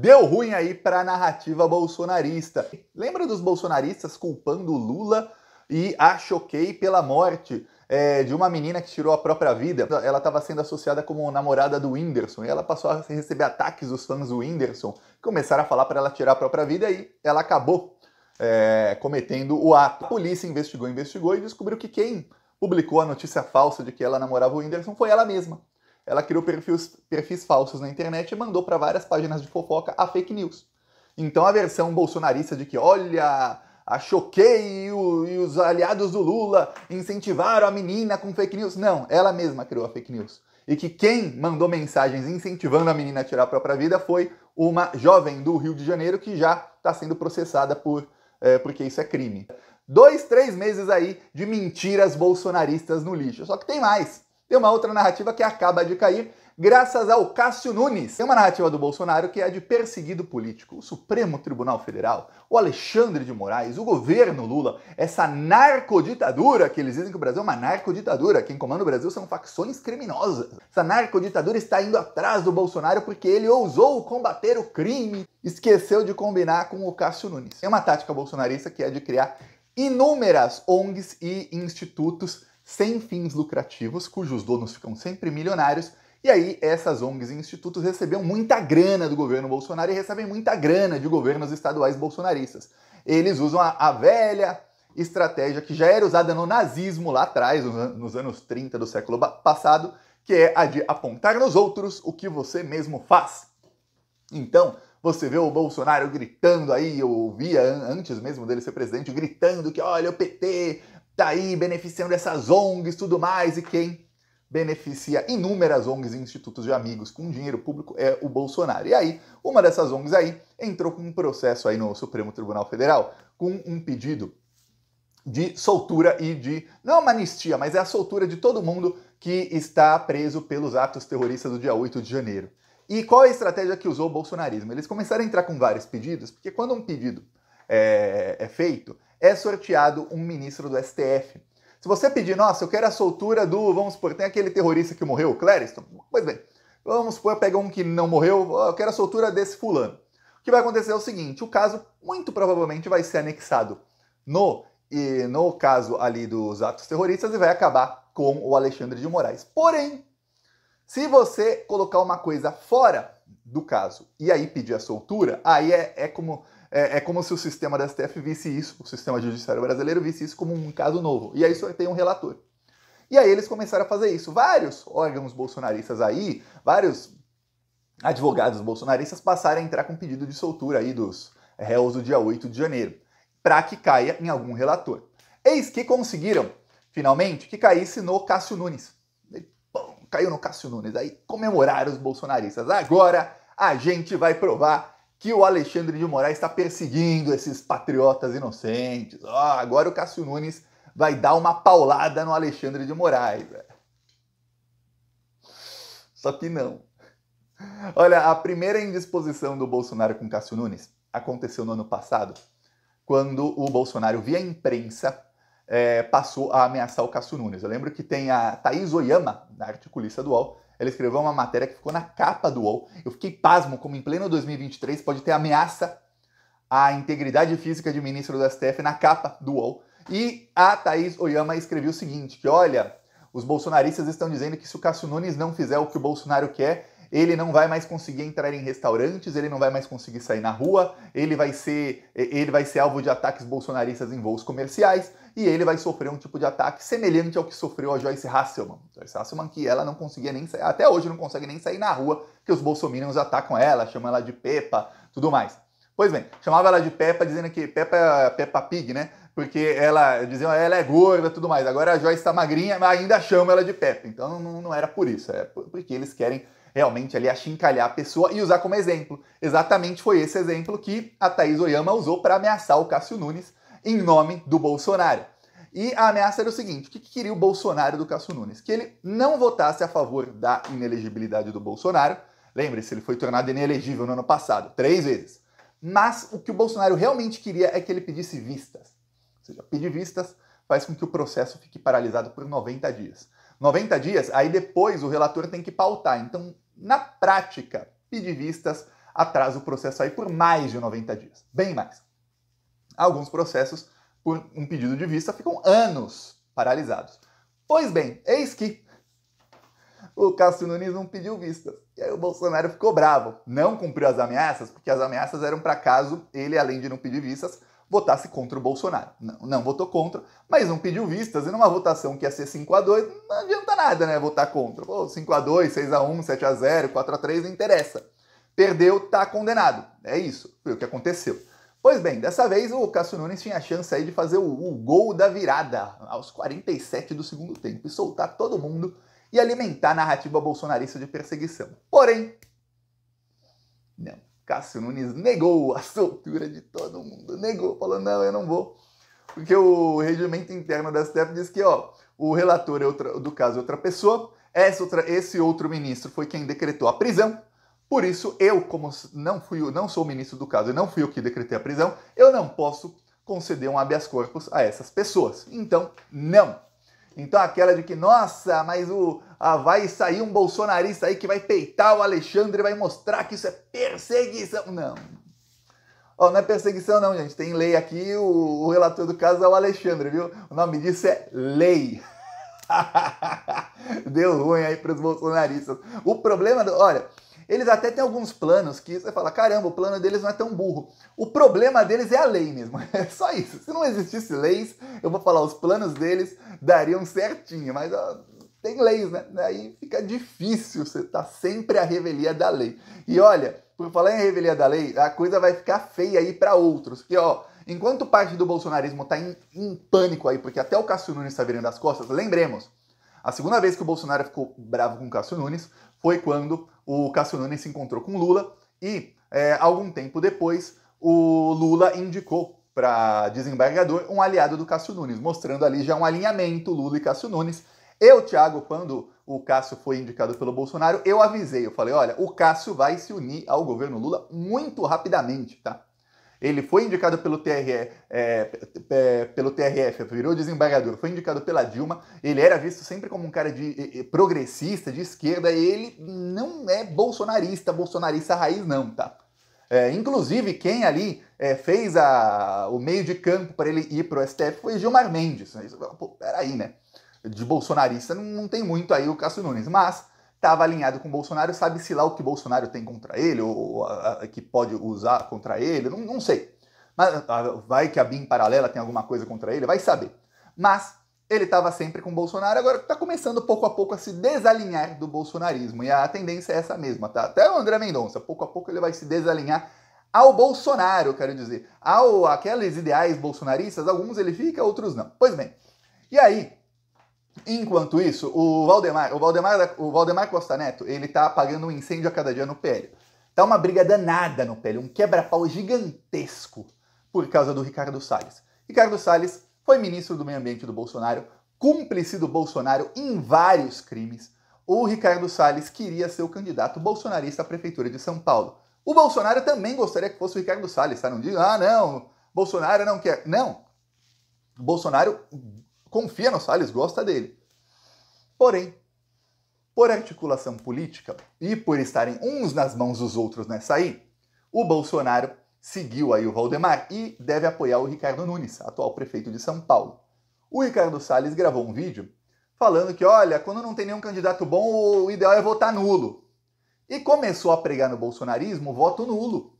deu ruim aí para a narrativa bolsonarista. Lembra dos bolsonaristas culpando Lula e a choquei pela morte é, de uma menina que tirou a própria vida? Ela estava sendo associada como namorada do Whindersson e ela passou a receber ataques dos fãs do Whindersson. Começaram a falar para ela tirar a própria vida e ela acabou é, cometendo o ato. A polícia investigou, investigou e descobriu que quem publicou a notícia falsa de que ela namorava o Whindersson foi ela mesma. Ela criou perfis, perfis falsos na internet e mandou para várias páginas de fofoca a fake news. Então a versão bolsonarista de que, olha, a Choquei e, o, e os aliados do Lula incentivaram a menina com fake news. Não, ela mesma criou a fake news. E que quem mandou mensagens incentivando a menina a tirar a própria vida foi uma jovem do Rio de Janeiro que já está sendo processada por é, porque isso é crime. Dois, três meses aí de mentiras bolsonaristas no lixo. Só que tem mais. Tem uma outra narrativa que acaba de cair, graças ao Cássio Nunes. Tem uma narrativa do Bolsonaro que é a de perseguido político. O Supremo Tribunal Federal, o Alexandre de Moraes, o governo Lula, essa narcoditadura que eles dizem que o Brasil é uma narcoditadura, quem comanda o Brasil são facções criminosas. Essa narcoditadura está indo atrás do Bolsonaro porque ele ousou combater o crime, esqueceu de combinar com o Cássio Nunes. Tem uma tática bolsonarista que é de criar inúmeras ONGs e institutos sem fins lucrativos, cujos donos ficam sempre milionários. E aí, essas ONGs e institutos recebem muita grana do governo Bolsonaro e recebem muita grana de governos estaduais bolsonaristas. Eles usam a, a velha estratégia que já era usada no nazismo lá atrás, nos anos 30 do século passado, que é a de apontar nos outros o que você mesmo faz. Então, você vê o Bolsonaro gritando aí, eu ouvia antes mesmo dele ser presidente, gritando que olha o PT, tá aí beneficiando essas ONGs, tudo mais, e quem beneficia inúmeras ONGs e institutos de amigos com dinheiro público é o Bolsonaro. E aí, uma dessas ONGs aí entrou com um processo aí no Supremo Tribunal Federal com um pedido de soltura e de não é amnistia, mas é a soltura de todo mundo que está preso pelos atos terroristas do dia 8 de janeiro. E qual é a estratégia que usou o bolsonarismo? Eles começaram a entrar com vários pedidos, porque quando um pedido é, é feito, é sorteado um ministro do STF. Se você pedir, nossa, eu quero a soltura do, vamos supor, tem aquele terrorista que morreu, Clériston? Pois bem, vamos supor, pega um que não morreu, eu quero a soltura desse fulano. O que vai acontecer é o seguinte, o caso muito provavelmente vai ser anexado no, e no caso ali dos atos terroristas e vai acabar com o Alexandre de Moraes. Porém, se você colocar uma coisa fora do caso e aí pedir a soltura, aí é, é como é, é, como se o sistema da STF visse isso, o sistema judiciário brasileiro visse isso como um caso novo. E aí só tem um relator. E aí eles começaram a fazer isso. Vários órgãos bolsonaristas aí, vários advogados bolsonaristas passaram a entrar com pedido de soltura aí dos réus do dia 8 de janeiro, para que caia em algum relator. Eis que conseguiram, finalmente, que caísse no Cássio Nunes. Ele, pum, caiu no Cássio Nunes. Aí comemoraram os bolsonaristas. Agora a gente vai provar que o Alexandre de Moraes está perseguindo esses patriotas inocentes. Oh, agora o Cássio Nunes vai dar uma paulada no Alexandre de Moraes. Só que não. Olha, a primeira indisposição do Bolsonaro com Cássio Nunes aconteceu no ano passado, quando o Bolsonaro, via imprensa, é, passou a ameaçar o Cássio Nunes. Eu lembro que tem a Thaís Oyama, na articulista do UOL, ela escreveu uma matéria que ficou na capa do UOL. Eu fiquei pasmo como em pleno 2023 pode ter ameaça à integridade física de ministro do STF na capa do UOL. E a Thaís Oyama escreveu o seguinte, que olha, os bolsonaristas estão dizendo que se o Cássio Nunes não fizer o que o Bolsonaro quer, ele não vai mais conseguir entrar em restaurantes, ele não vai mais conseguir sair na rua, ele vai ser, ele vai ser alvo de ataques bolsonaristas em voos comerciais e ele vai sofrer um tipo de ataque semelhante ao que sofreu a Joyce Hasselman. Joyce Hasselman que ela não conseguia nem sair, até hoje não consegue nem sair na rua, que os bolsominions atacam ela, chamam ela de Peppa, tudo mais. Pois bem, chamava ela de Peppa, dizendo que Peppa, é Peppa Pig, né? porque ela dizia, ela é gorda tudo mais. Agora a Joyce está magrinha, mas ainda chama ela de Peppa. Então não, não, era por isso, é porque eles querem realmente ali achincalhar a pessoa e usar como exemplo. Exatamente foi esse exemplo que a Thaís Oyama usou para ameaçar o Cássio Nunes em nome do Bolsonaro. E a ameaça era o seguinte: o que, que queria o Bolsonaro do Cássio Nunes? Que ele não votasse a favor da inelegibilidade do Bolsonaro. Lembre-se, ele foi tornado inelegível no ano passado, três vezes. Mas o que o Bolsonaro realmente queria é que ele pedisse vistas. Ou seja, pedir vistas faz com que o processo fique paralisado por 90 dias. 90 dias, aí depois o relator tem que pautar. Então, na prática, pedir vistas atrasa o processo aí por mais de 90 dias, bem mais. Alguns processos por um pedido de vista ficam anos paralisados. Pois bem, eis que o Cássio Nunes não pediu vistas. E aí o Bolsonaro ficou bravo. Não cumpriu as ameaças, porque as ameaças eram para caso ele, além de não pedir vistas, votasse contra o Bolsonaro. Não, não votou contra, mas não pediu vistas. E numa votação que ia ser 5 a 2 não adianta nada, né? Votar contra. Pô, 5 a 2 6 a 1 7 a 0 4 a 3 não interessa. Perdeu, tá condenado. É isso. Foi o que aconteceu. Pois bem, dessa vez o Cássio Nunes tinha a chance aí de fazer o, o gol da virada aos 47 do segundo tempo e soltar todo mundo e alimentar a narrativa bolsonarista de perseguição. Porém, não. Cássio Nunes negou a soltura de todo mundo, negou, falou: não, eu não vou. Porque o regimento interno da STF diz que ó, o relator é outra, do caso é outra pessoa, essa outra, esse outro ministro foi quem decretou a prisão. Por isso, eu, como não, fui, não sou ministro do caso e não fui eu que decretei a prisão, eu não posso conceder um habeas corpus a essas pessoas. Então, não. Então aquela de que, nossa, mas o ah, vai sair um bolsonarista aí que vai peitar o Alexandre e vai mostrar que isso é perseguição. Não. Oh, não é perseguição não, gente. Tem lei aqui, o, o relator do caso é o Alexandre, viu? O nome disso é lei. Deu ruim aí para os bolsonaristas. O problema, do, olha, eles até têm alguns planos que você fala, caramba, o plano deles não é tão burro. O problema deles é a lei mesmo. É só isso. Se não existisse leis, eu vou falar, os planos deles dariam certinho, mas ó, ah, tem leis, né? Aí fica difícil, você tá sempre à revelia da lei. E olha, por falar em revelia da lei, a coisa vai ficar feia aí para outros. Que ó, enquanto parte do bolsonarismo está em, em pânico aí, porque até o Cássio Nunes tá virando as costas, lembremos, a segunda vez que o Bolsonaro ficou bravo com o Cássio Nunes foi quando o Cássio Nunes se encontrou com Lula e, é, algum tempo depois, o Lula indicou para desembargador um aliado do Cássio Nunes, mostrando ali já um alinhamento Lula e Cássio Nunes. Eu, Thiago, quando o Cássio foi indicado pelo Bolsonaro, eu avisei, eu falei, olha, o Cássio vai se unir ao governo Lula muito rapidamente, tá? Ele foi indicado pelo TRE, é, é, pelo TRF, virou desembargador, foi indicado pela Dilma. Ele era visto sempre como um cara de, de progressista, de esquerda. ele não é bolsonarista, bolsonarista raiz não, tá? É, inclusive, quem ali é, fez a, o meio de campo para ele ir para o STF foi Gilmar Mendes. Pô, peraí, né? De bolsonarista não, não tem muito aí o Cássio Nunes. Mas estava alinhado com Bolsonaro, sabe-se lá o que Bolsonaro tem contra ele, ou a, a, que pode usar contra ele, não, não sei. Mas a, ah, vai que a BIM paralela tem alguma coisa contra ele, vai saber. Mas ele estava sempre com Bolsonaro, agora está começando pouco a pouco a se desalinhar do bolsonarismo. E a tendência é essa mesma, tá? Até o André Mendonça, pouco a pouco ele vai se desalinhar ao Bolsonaro, quero dizer. Ao aqueles ideais bolsonaristas, alguns ele fica, outros não. Pois bem, e aí Enquanto isso, o Valdemar, o Valdemar, o Valdemar Costa Neto, ele tá apagando um incêndio a cada dia no PL. Tá uma briga danada no PL, um quebra-pau gigantesco por causa do Ricardo Salles. Ricardo Salles foi ministro do Meio Ambiente do Bolsonaro, cúmplice do Bolsonaro em vários crimes. O Ricardo Salles queria ser o candidato bolsonarista à prefeitura de São Paulo. O Bolsonaro também gostaria que fosse o Ricardo Salles, tá? Não diga, ah, não, Bolsonaro não quer. Não. Bolsonaro confia no Salles, gosta dele. Porém, por articulação política e por estarem uns nas mãos dos outros nessa aí, o Bolsonaro seguiu aí o Valdemar e deve apoiar o Ricardo Nunes, atual prefeito de São Paulo. O Ricardo Salles gravou um vídeo falando que, olha, quando não tem nenhum candidato bom, o ideal é votar nulo. E começou a pregar no bolsonarismo o voto nulo.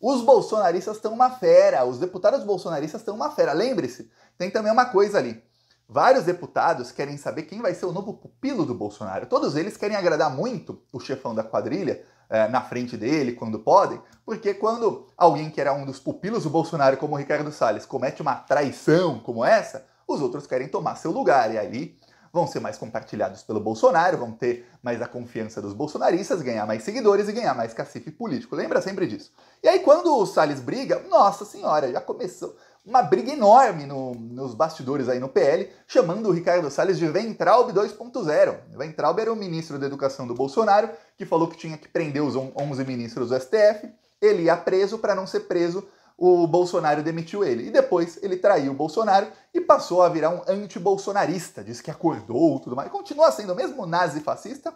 Os bolsonaristas estão uma fera, os deputados bolsonaristas estão uma fera. Lembre-se, tem também uma coisa ali. Vários deputados querem saber quem vai ser o novo pupilo do Bolsonaro. Todos eles querem agradar muito o chefão da quadrilha eh, na frente dele, quando podem, porque quando alguém que era um dos pupilos do Bolsonaro, como o Ricardo Salles, comete uma traição como essa, os outros querem tomar seu lugar. E ali vão ser mais compartilhados pelo Bolsonaro, vão ter mais a confiança dos bolsonaristas, ganhar mais seguidores e ganhar mais cacife político. Lembra sempre disso. E aí, quando o Salles briga, nossa senhora, já começou uma briga enorme no, nos bastidores aí no PL, chamando o Ricardo Salles de Ventraub 2.0. Ventraub era o ministro da Educação do Bolsonaro, que falou que tinha que prender os 11 ministros do STF. Ele ia preso para não ser preso o Bolsonaro demitiu ele. E depois ele traiu o Bolsonaro e passou a virar um anti-bolsonarista, disse que acordou tudo mais. Continua sendo o mesmo nazi-fascista,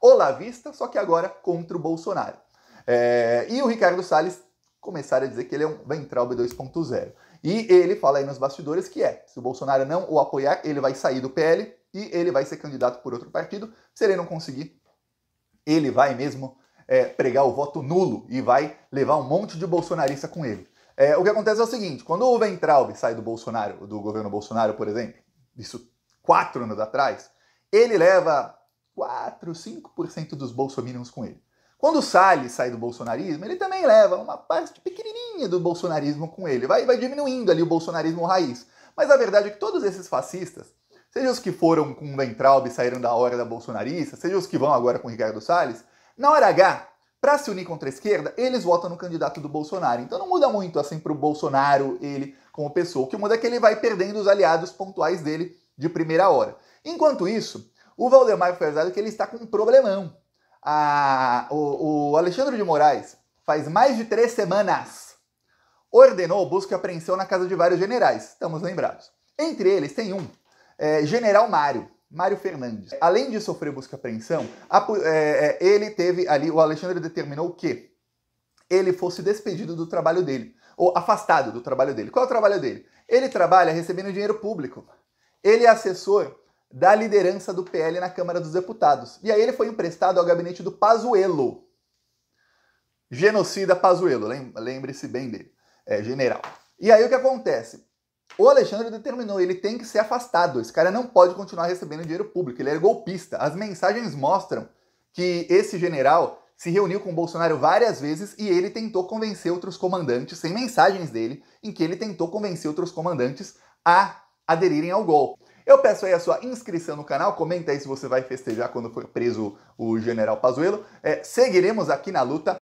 olavista, só que agora contra o Bolsonaro. É... e o Ricardo Salles começaram a dizer que ele é um b 2.0. E ele fala aí nos bastidores que é, se o Bolsonaro não o apoiar, ele vai sair do PL e ele vai ser candidato por outro partido. Se ele não conseguir, ele vai mesmo é, pregar o voto nulo e vai levar um monte de bolsonarista com ele. É, o que acontece é o seguinte: quando o Ventralbe sai do Bolsonaro, do governo Bolsonaro, por exemplo, isso quatro anos atrás, ele leva 4, 5% dos bolsominions com ele. Quando o Salles sai do bolsonarismo, ele também leva uma parte pequenininha do bolsonarismo com ele. Vai, vai diminuindo ali o bolsonarismo raiz. Mas a verdade é que todos esses fascistas, seja os que foram com o Ventralbe e saíram da hora da bolsonarista, seja os que vão agora com o Ricardo Salles, na hora H, para se unir contra a esquerda, eles votam no candidato do Bolsonaro. Então não muda muito assim para o Bolsonaro, ele como pessoa. O que muda é que ele vai perdendo os aliados pontuais dele de primeira hora. Enquanto isso, o Valdemar foi avisado que ele está com um problemão. o, o Alexandre de Moraes faz mais de três semanas ordenou busca e apreensão na casa de vários generais, estamos lembrados. Entre eles tem um, é, General Mário. Mário Fernandes. Além de sofrer busca e apreensão, a, é, é, ele teve ali, o Alexandre determinou que ele fosse despedido do trabalho dele, ou afastado do trabalho dele. Qual é o trabalho dele? Ele trabalha recebendo dinheiro público. Ele é assessor da liderança do PL na Câmara dos Deputados. E aí ele foi emprestado ao gabinete do Pazuello. Genocida Pazuello, lembre-se bem dele, é, general. E aí o que acontece? O Alexandre determinou, ele tem que ser afastado. Esse cara não pode continuar recebendo dinheiro público, ele é golpista. As mensagens mostram que esse general se reuniu com Bolsonaro várias vezes e ele tentou convencer outros comandantes, sem mensagens dele, em que ele tentou convencer outros comandantes a aderirem ao golpe. Eu peço aí a sua inscrição no canal, comenta aí se você vai festejar quando foi preso o general Pazuello. É, seguiremos aqui na luta.